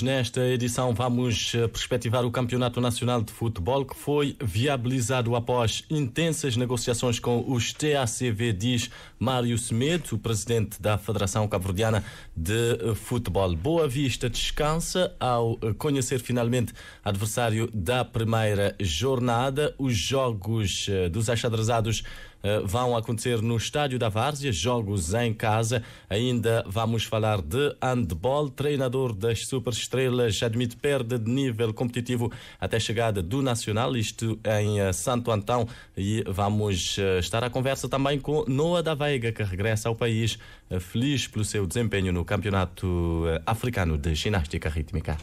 minutos. Nesta edição vamos eh, perspectivar o Campeonato Nacional de Futebol que foi viabilizado após intensas negociações com os TACV, diz Mário Semedo, o presidente da Federação Cabo-Verdiana de eh, Futebol. Boa Vista descansa ao eh, conhecer finalmente adversário da primeira jornada. Os jogos dos achadrezados eh, vão acontecer no Estádio da Várzea, jogos em casa. Ainda vamos falar de handball. Treinador das superestrelas admite perda de nível competitivo até chegada do Nacional, isto em eh, Santo Antão. E vamos eh, estar à conversa também com Noah da Veiga, que regressa ao país, feliz pelo seu desempenho no Campeonato Africano de Ginástica Rítmica.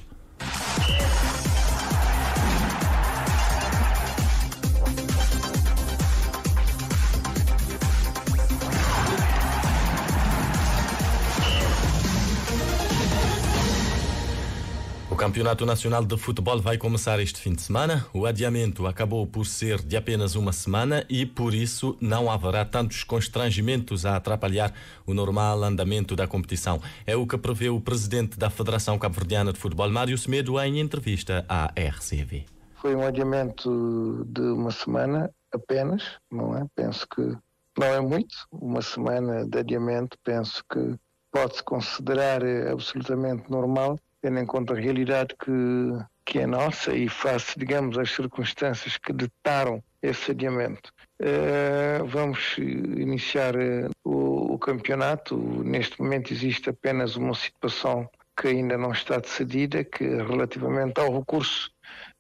Campeonato Nacional de Futebol vai começar este fim de semana. O adiamento acabou por ser de apenas uma semana e, por isso, não haverá tantos constrangimentos a atrapalhar o normal andamento da competição. É o que prevê o presidente da Federação Cabo-Verdiana de Futebol, Mário Semedo, em entrevista à RCV. Foi um adiamento de uma semana apenas, não é? Penso que não é muito. Uma semana de adiamento, penso que pode-se considerar eh, absolutamente normal tendo em conta a realidade que, que é nossa e face, digamos, às circunstâncias que detaram esse adiamento. Uh, vamos iniciar uh, o, o, campeonato. Neste momento existe apenas uma situação que ainda não está decidida, que é relativamente ao recurso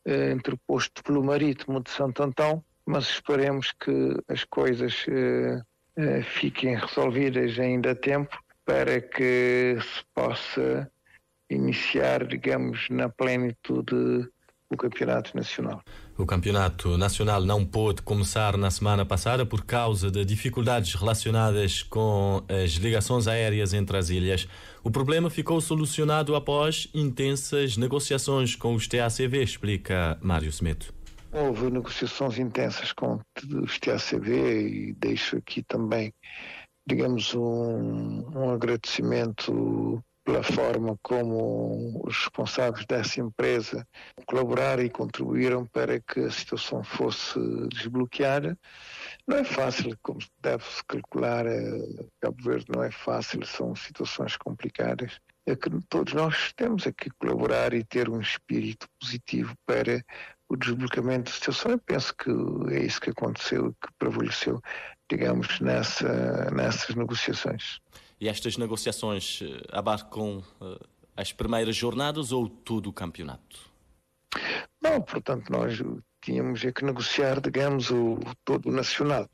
uh, interposto pelo Marítimo de Santo Antão, mas esperemos que as coisas fiquem resolvidas ainda a tempo para que se possa iniciar, digamos, na plenitude o campeonato nacional. O campeonato nacional não pôde começar na semana passada por causa de dificuldades relacionadas com as ligações aéreas entre as ilhas. O problema ficou solucionado após intensas negociações com os TACV, explica Mário Smeto. Houve negociações intensas com os TACV e deixo aqui também, digamos, um, um agradecimento pela forma como os responsáveis dessa empresa colaboraram e contribuíram para que a situação fosse desbloqueada. Não é fácil, como deve-se calcular, eh, Cabo Verde não é fácil, são situações complicadas. É que todos nós temos que colaborar e ter um espírito positivo para o desbloqueamento da situação. Eu penso que é isso que aconteceu, que prevaleceu, digamos, nessa, nessas negociações. E estas negociações eh, abarcam eh, as primeiras jornadas ou todo o campeonato? Não, portanto, nós tínhamos é que negociar, digamos, o, o todo nacional.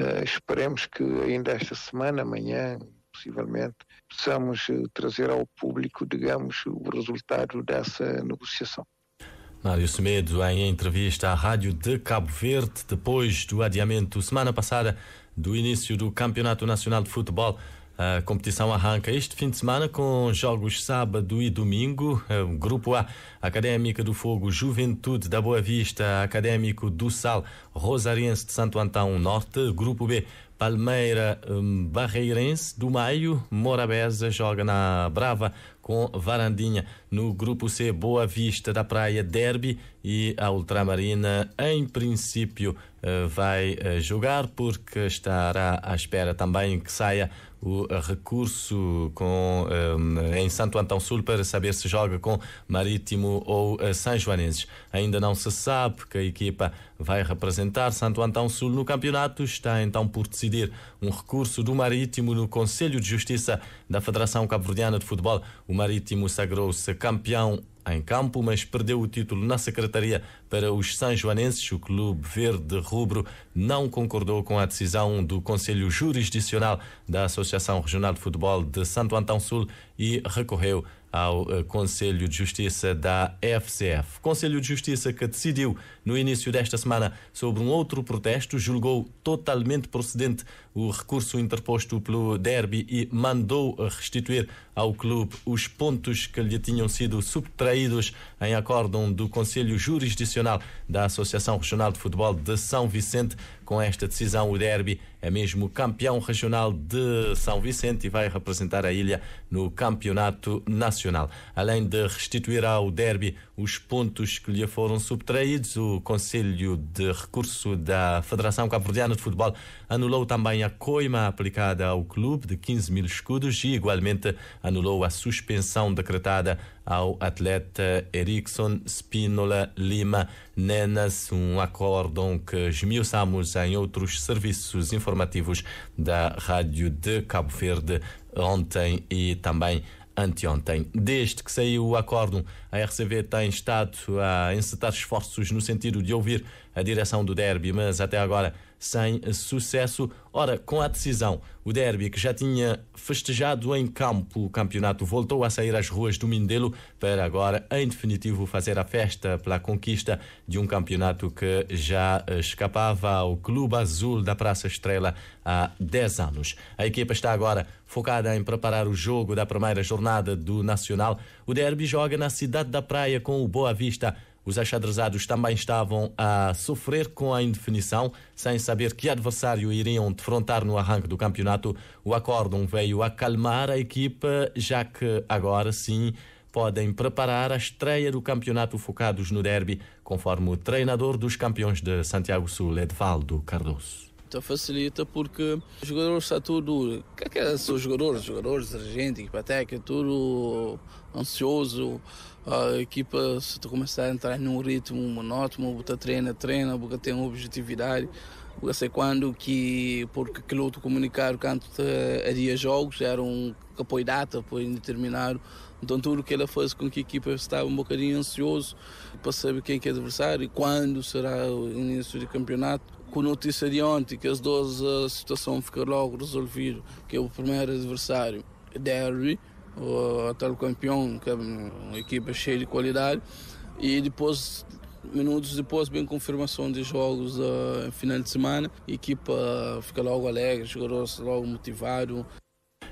Uh, esperemos que ainda esta semana, amanhã, possivelmente, possamos trazer ao público, digamos, o resultado dessa negociação. Mário Semedo, em entrevista à Rádio de Cabo Verde, depois do adiamento semana passada do início do Campeonato Nacional de Futebol. A competição arranca este fim de semana com jogos sábado e domingo. É, grupo A, Académica do Fogo, Juventude da Boa Vista, Académico do Sal, Rosariense de Santo Antão Norte. Grupo B, Palmeira hum, Barreirense do Maio, Morabeza joga na Brava com Varandinha. No grupo C, Boa Vista da Praia, Derby e a Ultramarina, em princípio, eh, vai eh, jogar porque estará à espera também que saia o recurso com, um, eh, em Santo Antão Sul para saber se joga com Marítimo ou uh, São Joanenses. Ainda não se sabe que a equipa vai representar Santo Antão Sul no campeonato está então por decidir um recurso do Marítimo no Conselho de Justiça da Federação Cabo-Verdiana de Futebol. O Marítimo sagrou-se campeão em campo, mas perdeu o título na secretaria para os sanjoanenses. O clube verde rubro não concordou com a decisão do Conselho Jurisdicional da Associação Regional de Futebol de Santo Antão Sul e recorreu ao eh, Conselho de Justiça da FCF. Conselho de Justiça que decidiu no início desta semana sobre um outro protesto, julgou totalmente procedente o recurso interposto pelo Derby e mandou restituir ao clube os pontos que lhe tinham sido subtraídos em acórdão do Conselho Jurisdicional da Associação Regional de Futebol de São Vicente com esta decisão, o Derby é mesmo campeão regional de São Vicente e vai representar a ilha no campeonato nacional. Além de restituir ao Derby os pontos que lhe foram subtraídos, o Conselho de Recurso da Federação Cabo-Verdiana de Futebol anulou também a coima aplicada ao clube de 15 mil escudos e, igualmente, anulou a suspensão decretada ao atleta Erickson Spínola Lima Nenas, um acórdão que esmiuçamos em outros serviços informativos da Rádio de Cabo Verde ontem e também anteontem. Desde que saiu o acórdão, a RCV tem estado a encetar esforços no sentido de ouvir a direção do derby, mas até agora sem sucesso. Ora, com a decisão, o derby que já tinha festejado em campo o campeonato voltou a sair às ruas do Mindelo para agora, em definitivo, fazer a festa pela conquista de um campeonato que já eh, escapava ao Clube Azul da Praça Estrela há 10 anos. A equipa está agora focada em preparar o jogo da primeira jornada do Nacional. O derby joga na cidade da Praia com o Boa Vista os achadrezados também estavam a sofrer com a indefinição, sem saber que adversário iriam defrontar no arranque do campeonato. O acórdão veio acalmar a equipa, já que agora sim podem preparar a estreia do campeonato focados no derby, conforme o treinador dos campeões de Santiago Sul, Edvaldo Cardoso facilita, facilita porque os jogadores está tudo, que é que é são os jogadores, os jogadores, equipa técnica, tudo ansioso, a equipa se tu começar a entrar num ritmo monótono, botar treina, treina, porque tem uma objetividade, porque sei quando que, porque aquilo luto comunicar quanto eh, havia jogos, era um apoio data, apoio indeterminado, então tudo que ela faz com que a equipa estava um bocadinho ansioso para saber quem é que é adversário e quando será o início do campeonato com a notícia de ontem que as duas a situação fica logo resolvida, que é o primeiro adversário derby, o atual campeão, que é uma equipa cheia de qualidade, e depois minutos depois, bem confirmação de jogos uh, final de semana, a equipa fica logo alegre, jogadores logo motivado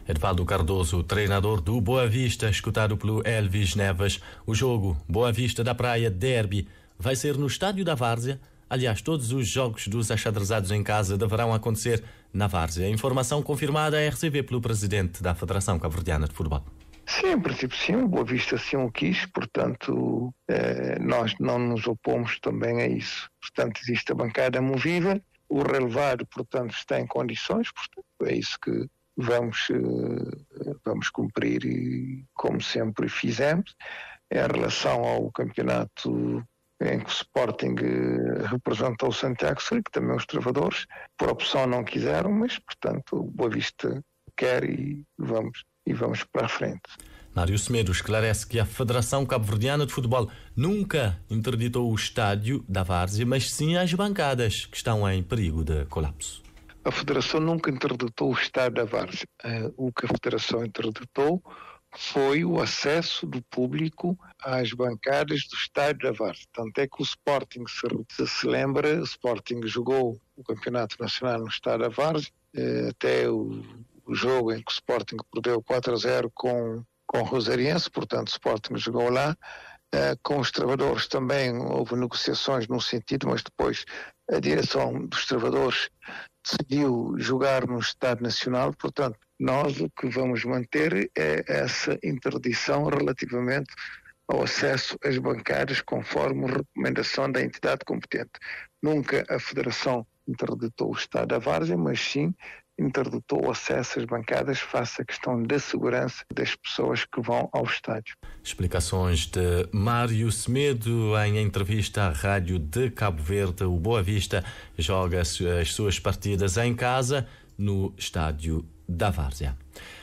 Edvaldo Cardoso, treinador do Boa Vista, escutado pelo Elvis Neves. O jogo Boa Vista da Praia Derby vai ser no Estádio da Várzea Aliás, todos os jogos dos achadrezados em casa deverão acontecer na Várzea. Informação confirmada à RCB pelo presidente da Federação cabo de Futebol. Sim, em princípio sim, o Boa Vista assim o quis, portanto eh, nós não nos opomos também a isso. Portanto, existe a bancada movível, o relevado, portanto, está em condições, portanto, é isso que vamos, eh, vamos cumprir e, como sempre fizemos. Em relação ao campeonato em que o Sporting eh, representa o Santiago Suri, que também os travadores, por opção não quiseram, mas portanto o Boa Vista quer e vamos, e vamos para a frente. Mário Semedo esclarece que a Federação Cabo-Verdiana de Futebol nunca interditou o estádio da Várzea, mas sim as bancadas que estão em perigo de colapso. A Federação nunca interditou o estádio da Várzea. Eh, o que a Federação interditou foi o acesso do público às bancadas do estádio da VAR. Tanto é que o Sporting, se, se lembra, o Sporting jogou o Campeonato Nacional no estádio da VAR, eh, até o, o, jogo em que o Sporting perdeu 4 a 0 com, com o Rosariense, portanto o Sporting jogou lá, eh, com os trabalhadores também houve negociações num sentido, mas depois a direção dos trabalhadores decidiu jogar no Estado Nacional, portanto, nós o que vamos manter é essa interdição relativamente ao acesso às bancárias conforme recomendação da entidade competente. Nunca a Federação interditou o Estado da Várzea, mas sim interditou o acesso às bancadas face à questão da segurança das pessoas que vão ao estádio. Explicações de Mário Semedo em entrevista à Rádio de Cabo Verde. O Boa Vista joga as suas partidas em casa no estádio da Várzea.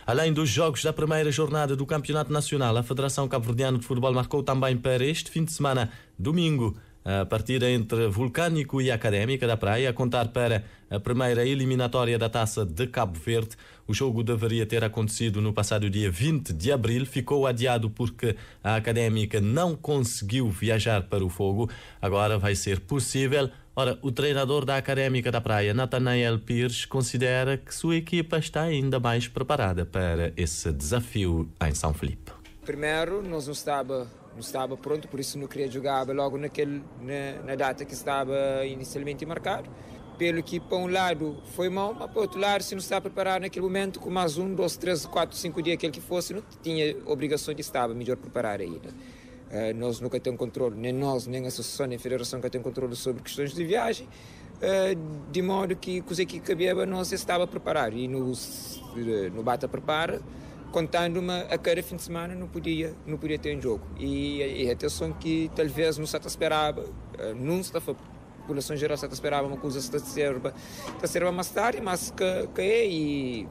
Além dos jogos da primeira jornada do Campeonato Nacional, a Federação Cabo-Verdiana de Futebol marcou também para este fim de semana, domingo, a partida entre Vulcânico e Académica da Praia, a contar para a primeira eliminatória da taça de Cabo Verde. O jogo deveria ter acontecido no passado dia 20 de abril, ficou adiado porque a Académica não conseguiu viajar para o fogo. Agora vai ser possível. Ora, o treinador da Académica da Praia, Nathanael Pires, considera que sua equipa está ainda mais preparada para esse desafio em São Felipe. Primeiro, nós não estávamos não estava pronto, por isso não queria jogar logo naquele, na, na data que estava inicialmente marcado. Pelo que, para um lado, foi mal, mas para o outro lado, se não está preparado naquele momento, com mais um, dois, três, quatro, cinco dias, aquele que fosse, não tinha obrigação de estar melhor preparado ainda. Uh, nós nunca temos controle, nem nós, nem a associação, nem a federação que tem controle sobre questões de viagem, uh, de modo que com os equipes que nós estava preparado e no, eh, no bata prepara, contando-me a cada fim de semana não podia, não podia ter um jogo. E, e atenção que talvez não se esperava, eh, não se população geral se esperava uma coisa se serba, se serba mais tarde, mas que, que é e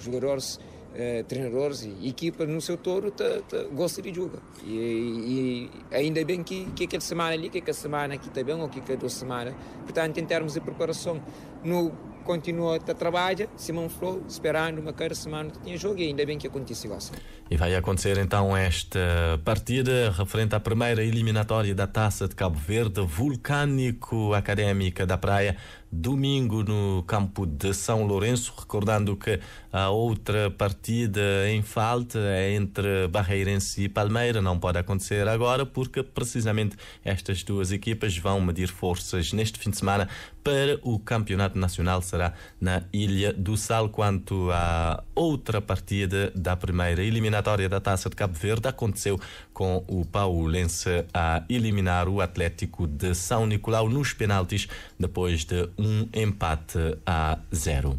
jogadores eh, treinadores e equipa no seu todo tá, tá, gosta de jogar. E, e, ainda bem que, que aquela semana ali, que aquela semana aqui também, ou que aquela duas semanas. Portanto, em termos de preparação, no continuou a trabalhar, Simão falou esperando uma cada semana que tinha jogo e ainda bem que aconteceu assim. E vai acontecer então esta partida referente à primeira eliminatória da Taça de Cabo Verde, Vulcânico Académica da Praia, domingo no campo de São Lourenço, recordando que a outra partida em falta é entre Barreirense e Palmeira, não pode acontecer agora porque precisamente estas duas equipas vão medir forças neste fim de semana para o Campeonato Nacional será na Ilha do Sal. Quanto à outra partida da primeira eliminatória da Taça de Cabo Verde aconteceu com o Paulense a eliminar o Atlético de São Nicolau nos penaltis depois de um um empate a zero.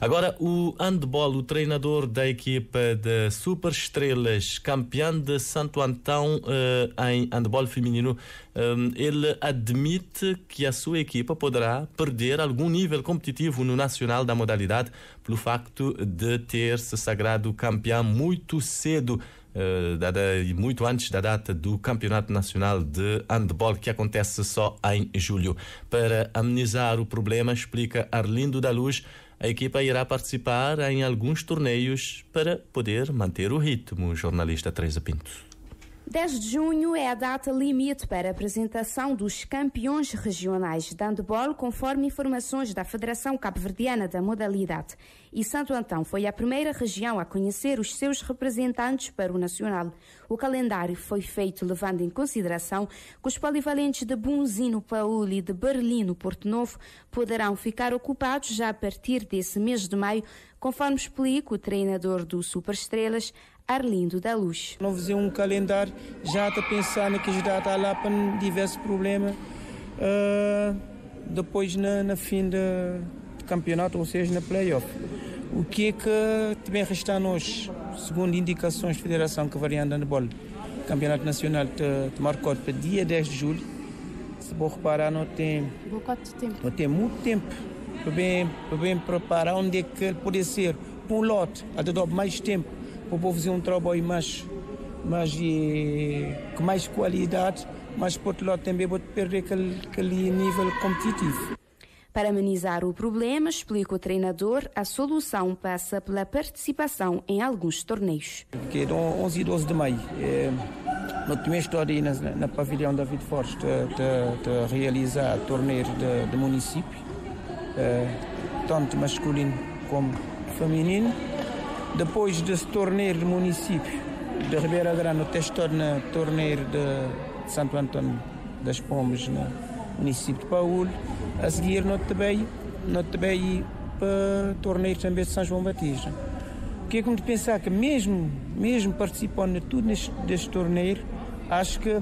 Agora, o handball, o treinador da equipa de Superestrelas, campeão de Santo Antão uh, em handball feminino, um, eh, ele admite que a sua equipa poderá perder algum nível competitivo no nacional da modalidade pelo facto de ter se sagrado campeão muito cedo dada, eh, muito antes da data do Campeonato Nacional de Handball, que acontece só em julho. Para amenizar o problema, explica Arlindo da Luz, a equipa irá participar em alguns torneios para poder manter o ritmo, jornalista Teresa Pinto. 10 de junho é a data limite para a apresentação dos campeões regionais de handball, conforme informações da Federação Cabo-Verdiana da modalidade. E Santo Antão foi a primeira região a conhecer os seus representantes para o nacional. O calendário foi feito levando em consideração que os polivalentes de Bunzino, Paulo e de Berlino, Porto Novo, poderão ficar ocupados já a partir desse mês de maio, conforme explica o treinador do Superestrelas, Arlindo da Luz. Não fazer um calendário já está pensando que já está lá para diversos problemas uh, ah, depois na, na fim do campeonato, ou seja, na playoff. O que é que também resta a nós, segundo indicações da Federação que varia de Bola? O Campeonato Nacional te, te marcou para dia 10 de julho. Se vou reparar, não tem, tempo. não tem muito tempo para bem, para bem preparar onde é que pode ser. um lote, a até mais tempo para o tipo, povo fazer um trabalho mais, mais eh, com mais qualidade, mas por outro lado também pode perder aquele, aquele nível competitivo. Para amenizar o problema, explica o treinador, a solução passa pela participação em alguns torneios. Que é de 11 e 12 de maio. É, no primeiro história na, na pavilhão David Forst de, de, de realizar torneios de, de município, é, tanto masculino como feminino. Depois desse torneio de município de Ribeira Grande, até estou no torneio de Santo Antônio das Pombas, no município de Paulo. A seguir, não também, não para o torneio também de São João Batista. O que é como de pensar é que mesmo, mesmo participando de tudo neste, deste torneio, acho que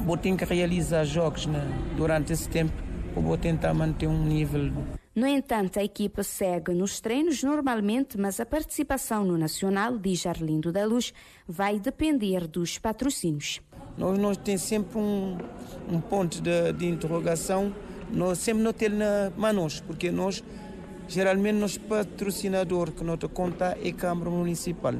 vou ter que realizar jogos né, durante esse tempo, vou tentar manter um nível no entanto, a equipa segue nos treinos normalmente, mas a participação no Nacional, diz Arlindo da Luz, vai depender dos patrocínios. Nós, nós temos sempre um, um ponto de, de, interrogação, nós sempre não temos na manos, porque nós, geralmente, nosso patrocinador que nota conta é a Câmara Municipal.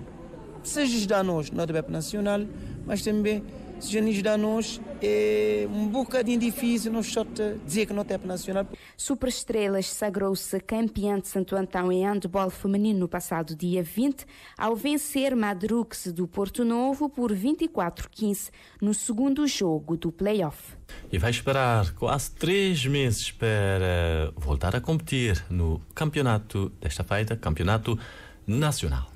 Seja da nós, não é Nacional, mas também se nós, é um bocadinho difícil, não só dizer que não tem nacional. Superestrelas sagrou-se campeã de Santo Antão em handball feminino no passado dia 20, ao vencer Madrux do Porto Novo por 24-15 no segundo jogo do playoff. E vai esperar quase três meses para voltar a competir no campeonato desta feita, campeonato nacional.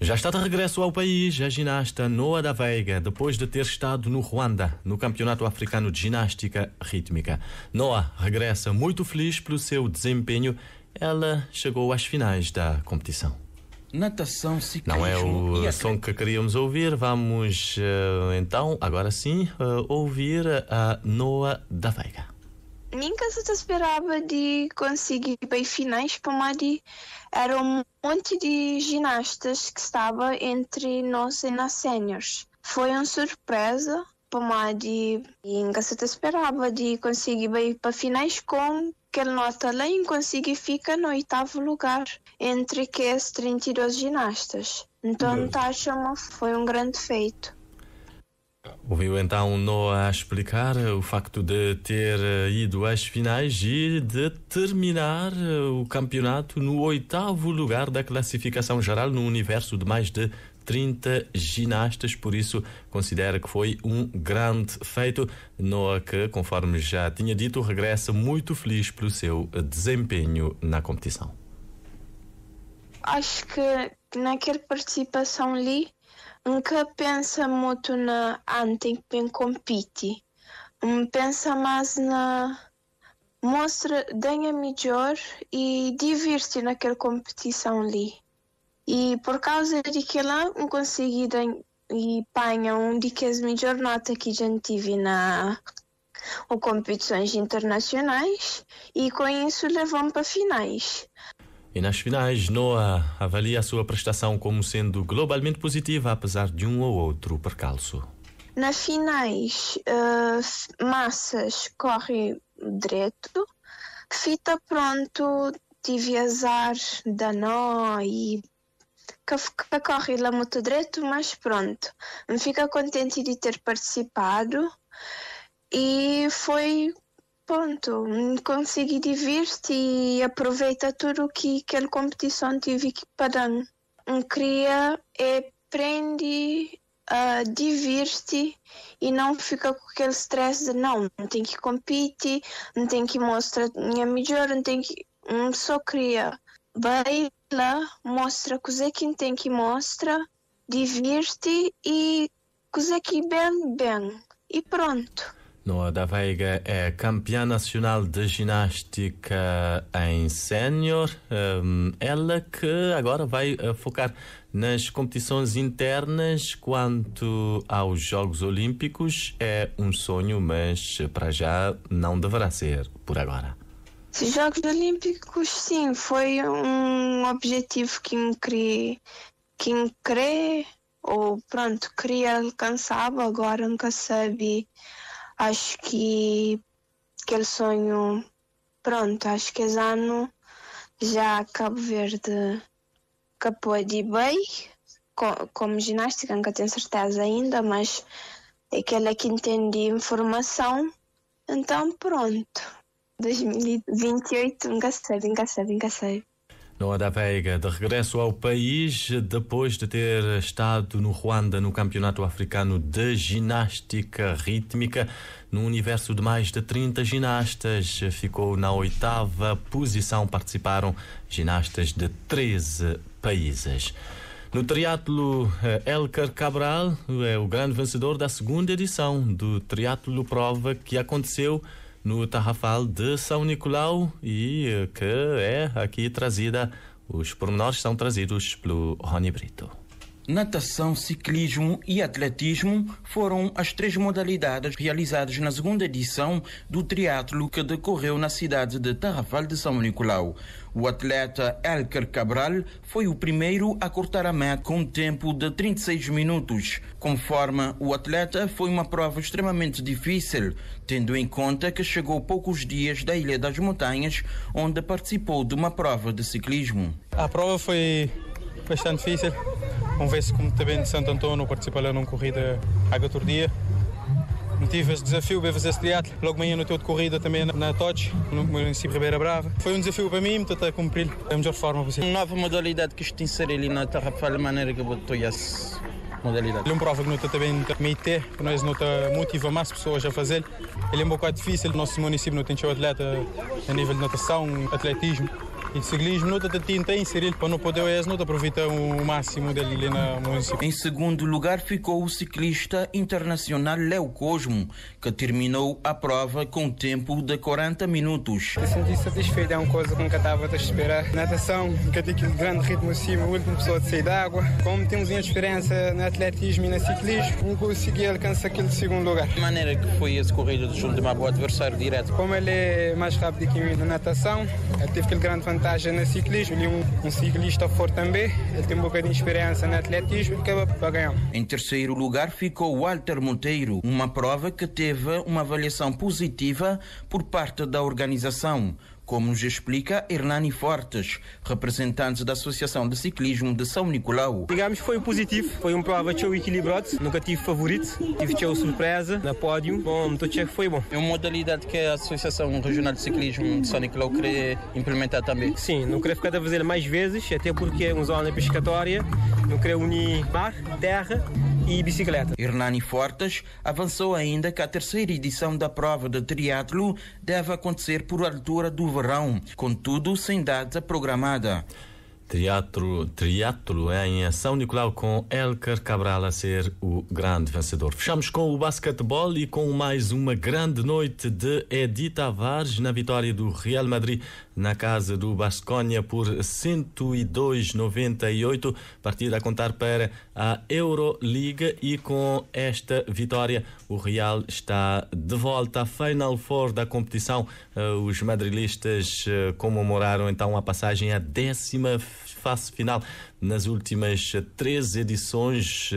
Já está de regresso ao país a ginasta Noa da Veiga, depois de ter estado no Ruanda, no Campeonato Africano de Ginástica Rítmica. Noa regressa muito feliz pelo seu desempenho. Ela chegou às finais da competição. Natação, ciclismo. Não é o e som que queríamos ouvir. Vamos eh, então, agora sim, eh, ouvir a Noa da Veiga nunca se esperava de conseguir bem finais, porque era um monte de ginastas que estava entre nós e nas seniors. Foi uma surpresa, e nunca se esperava de conseguir bem para finais com aquele nota lá e conseguir ficar no oitavo lugar entre que as 32 ginastas. Então, uhum. Tá, que foi um grande feito. Ouviu então Noah a explicar o facto de ter eh, ido às finais e de terminar eh, o campeonato no oitavo lugar da classificação geral no universo de mais de 30 ginastas, por isso considera que foi um grande feito. Noah, que, conforme já tinha dito, regressa muito feliz pelo seu desempenho na competição. Acho que naquela participação ali Nunca pensa muito na ante que compete. Pensa mais na mostra ganha melhor e diverte naquela competição ali. E por causa de que lá não consegui e panha um de que as melhores notas que já tive na ou competições internacionais e com isso levam para finais. E nas finais, Noah avalia a sua prestação como sendo globalmente positiva, apesar de um ou outro percalço. Nas finais, uh, Massas corre direto, Fita pronto, tive azar da Nó e que, que corre lá muito direto, mas pronto. Me fica contente de ter participado e foi ponto. Consegui divertir e aproveitar tudo que aquela competição tive que parar. Um cria é a uh, divertir e não fica com aquele stress de não, não tem que competir, não tem que mostrar minha melhor, não tem que. Um só cria. Baila, mostra o que tem que mostrar, divirte e o que bem, bem. E pronto. Noa da Veiga é campeã nacional de ginástica em sénior. Hum, ela que agora vai eh, focar nas competições internas. Quanto aos Jogos Olímpicos, é um sonho, mas para já não deverá ser por agora. Os Jogos Olímpicos, sim, foi um objetivo que me criei, que me criei ou pronto, queria alcançá-lo, agora nunca sabia Acho que aquele sonho, pronto, acho que esse ano já Cabo Verde capou-de bem, como ginástica, nunca tenho certeza ainda, mas é aquele que entendi informação, então pronto. 2028, nunca sei, nunca sei, nunca sei. Noah Veiga, de regresso ao país, depois de ter estado no Ruanda no Campeonato Africano de Ginástica Rítmica, num universo de mais de 30 ginastas, ficou na oitava posição. Participaram ginastas de 13 países. No triatlo, eh, Elker Cabral é o grande vencedor da segunda edição do triatlo prova que aconteceu no Tarrafal de São Nicolau e eh, que é aqui trazida, os pormenores são trazidos pelo Rony Brito. Natação, ciclismo e atletismo foram as três modalidades realizadas na segunda edição do triatlo que decorreu na cidade de Tarrafal de São Nicolau. O atleta Elker Cabral foi o primeiro a cortar a meta com um tempo de 36 minutos. Conforme o atleta, foi uma prova extremamente difícil, tendo em conta que chegou poucos dias da Ilha das Montanhas, onde participou de uma prova de ciclismo. A prova foi bastante difícil um vez como também de Santo Antônio, participei lá numa corrida há outro dia. Tive esse desafio de fazer esse triatlo. Logo amanhã no teu de corrida também na Totes, no município de Ribeira Brava. Foi um desafio para mim, estou é a cumprir da melhor forma possível. Uma Nova modalidade que isto inserir ali na terra, de maneira que eu estou modalidade. É uma prova que nós também permite, que nós não motiva mais pessoas a fazer. Ele é um bocado difícil, nosso município não tem atleta a nível de natação, atletismo. E ciclismo não te tenta inserir para não poder aproveitar o máximo dele na município. Em segundo lugar ficou o ciclista internacional Léo Cosmo, que terminou a prova com tempo de 40 minutos. Eu senti satisfeito, é uma coisa que nunca estava a esperar. Natação, que tem aquele grande ritmo acima, a última pessoa de sair da água. Como temos uma diferença no atletismo e no ciclismo, consegui alcançar aquele segundo lugar. De maneira que foi esse corrido do junto de uma boa adversário direto? Como ele é mais rápido que mim na natação, eu tive aquele grande vantagem vantagem no ciclismo. E um, um ciclista também, ele tem um bocadinho de experiência no atletismo e acaba para ganhar. Em terceiro lugar ficou Walter Monteiro, uma prova que teve uma avaliação positiva por parte da organização como nos explica Hernani Fortes, representante da Associação de Ciclismo de São Nicolau. Digamos que foi positivo, foi uma prova tão equilibrado, nunca tive favorito, tive tão surpresa na pódio, bom, estou que foi bom. É uma modalidade que a Associação Regional de Ciclismo de São Nicolau quer implementar também? Sim, não queria ficar a fazer mais vezes, até porque é uma zona pescatória, não queria unir mar, terra e bicicleta. Hernani Fortes avançou ainda que a terceira edição da prova de triatlo deve acontecer por altura do verão, contudo sem data programada. Triatlo, triatlo é em São Nicolau com Elker Cabral a ser o grande vencedor. Fechamos com o basquetebol e com mais uma grande noite de Edith Tavares na vitória do Real Madrid na casa do Basconia por 102,98, partida a contar para a Euroliga e com esta vitória o Real está de volta à Final Four da competição. Eh, os madrilistas eh, comemoraram então a passagem à décima fase final nas últimas três edições,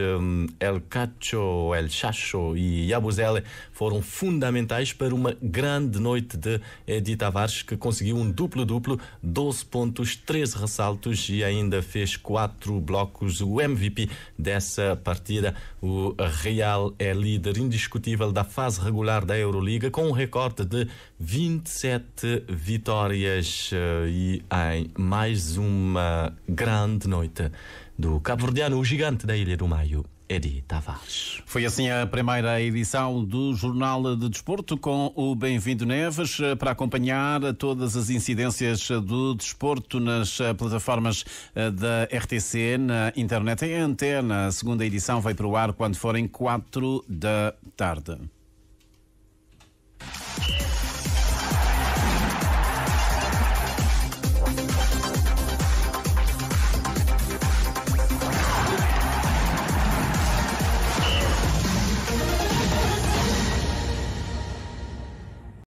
eh, El Cacho, El Chacho e Yabuzele foram fundamentais para uma grande noite de Edi Tavares, que conseguiu um duplo-duplo, 12 pontos, 13 ressaltos e ainda fez quatro blocos, o MVP dessa partida. O Real é líder indiscutível da fase regular da Euroliga, com um recorde de 27 vitórias eh, e em mais uma grande noite do Cabo Verdeano, o gigante da Ilha do Maio. Edi Tavares. Foi assim a primeira edição do Jornal de Desporto com o Bem-vindo Neves eh, para acompanhar todas as incidências eh, do desporto nas eh, plataformas da RTC na internet em antena. A segunda edição vai para o ar quando forem quatro da tarde.